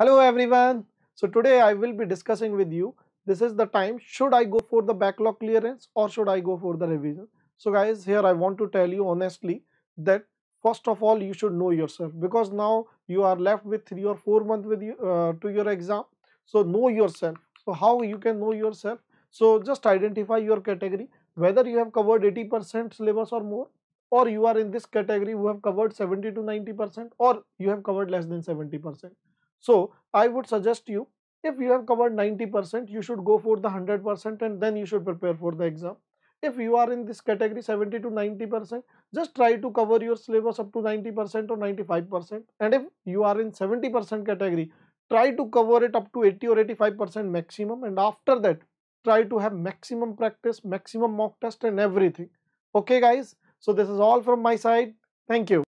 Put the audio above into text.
Hello everyone. So today I will be discussing with you. This is the time should I go for the backlog clearance or should I go for the revision? So guys here I want to tell you honestly that first of all you should know yourself because now you are left with three or four months with you, uh, to your exam. So know yourself. So how you can know yourself? So just identify your category whether you have covered 80% syllabus or more or you are in this category who have covered 70 to 90% or you have covered less than 70%. So I would suggest you if you have covered 90% you should go for the 100% and then you should prepare for the exam. If you are in this category 70 to 90% just try to cover your syllabus up to 90% or 95% and if you are in 70% category try to cover it up to 80 or 85% maximum and after that try to have maximum practice, maximum mock test and everything. Okay guys, so this is all from my side. Thank you.